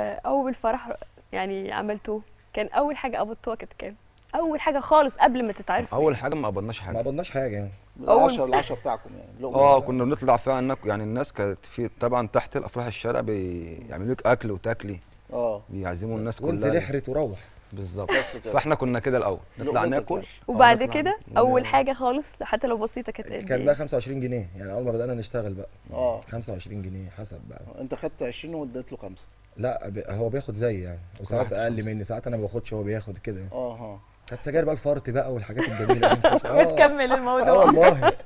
اول فرح يعني عملته كان اول حاجه قبضتوها كانت كام اول حاجه خالص قبل ما تتعرف اول حاجه ما قبضناش حاجه ما قبضناش حاجه يعني العشرة العشرة بتاعكم يعني اه يعني. كنا بنطلع فعلا يعني الناس كانت في طبعا تحت الافراح الشارع بيعملوا لك اكل وتاكلي اه بيعزموا الناس كلها وانزل يعني. احرت وروح بالظبط فاحنا كنا كده الاول نطلع ناكل آه، وبعد كده اول نعم. حاجه خالص حتى لو بسيطه كانت كان بقى 25 جنيه يعني اول ما بدانا نشتغل بقى اه 25 جنيه حسب بقى انت خدت 20 واديت له 5 لا هو بياخد زي يعني وساعات اقل مني ساعات انا ما باخدش هو بياخد كده اه اه كانت سجاير بقى الفرط بقى والحاجات الجميله دي بتكمل الموضوع آه، والله